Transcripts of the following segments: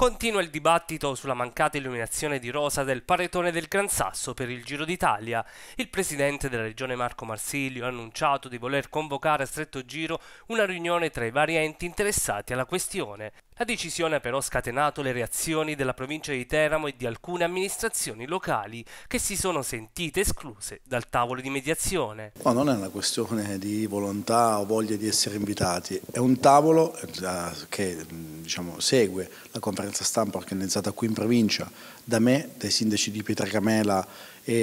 Continua il dibattito sulla mancata illuminazione di rosa del paretone del Gran Sasso per il Giro d'Italia. Il presidente della regione Marco Marsilio ha annunciato di voler convocare a stretto giro una riunione tra i vari enti interessati alla questione. La decisione ha però scatenato le reazioni della provincia di Teramo e di alcune amministrazioni locali che si sono sentite escluse dal tavolo di mediazione. No, non è una questione di volontà o voglia di essere invitati, è un tavolo eh, che diciamo, segue la conferenza stampa organizzata qui in provincia da me, dai sindaci di Pietracamela e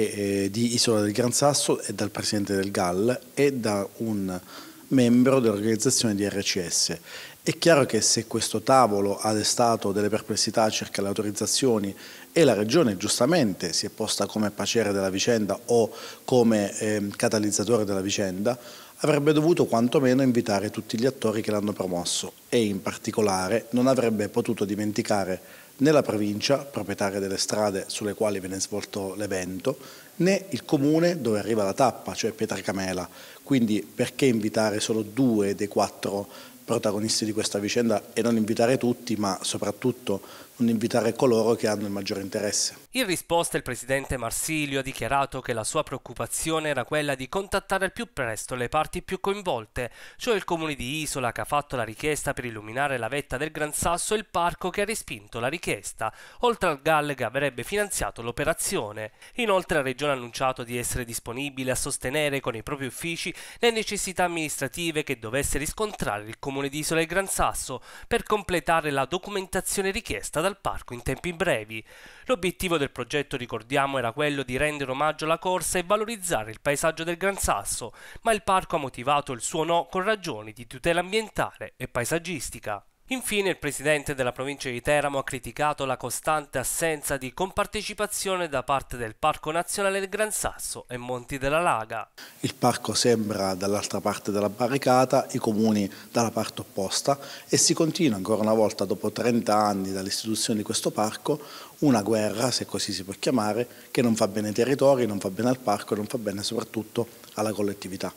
eh, di Isola del Gran Sasso e dal presidente del GAL e da un membro dell'organizzazione di RCS. È chiaro che se questo tavolo ha destato delle perplessità circa le autorizzazioni e la Regione giustamente si è posta come pacere della vicenda o come eh, catalizzatore della vicenda, avrebbe dovuto quantomeno invitare tutti gli attori che l'hanno promosso e in particolare non avrebbe potuto dimenticare né la provincia, proprietaria delle strade sulle quali viene svolto l'evento, né il comune dove arriva la tappa, cioè Pietra Camela. Quindi perché invitare solo due dei quattro protagonisti di questa vicenda e non invitare tutti, ma soprattutto non invitare coloro che hanno il maggiore interesse. In risposta il presidente Marsilio ha dichiarato che la sua preoccupazione era quella di contattare al più presto le parti più coinvolte, cioè il comune di Isola che ha fatto la richiesta per illuminare la vetta del Gran Sasso e il parco che ha respinto la richiesta, oltre al GAL che avrebbe finanziato l'operazione. Inoltre la regione ha annunciato di essere disponibile a sostenere con i propri uffici le necessità amministrative che dovesse riscontrare il comune comune di Isola e Gran Sasso per completare la documentazione richiesta dal parco in tempi brevi. L'obiettivo del progetto, ricordiamo, era quello di rendere omaggio alla corsa e valorizzare il paesaggio del Gran Sasso, ma il parco ha motivato il suo no con ragioni di tutela ambientale e paesaggistica. Infine il presidente della provincia di Teramo ha criticato la costante assenza di compartecipazione da parte del Parco Nazionale del Gran Sasso e Monti della Laga. Il parco sembra dall'altra parte della barricata, i comuni dalla parte opposta e si continua ancora una volta dopo 30 anni dall'istituzione di questo parco una guerra, se così si può chiamare, che non fa bene ai territori, non fa bene al parco e non fa bene soprattutto alla collettività.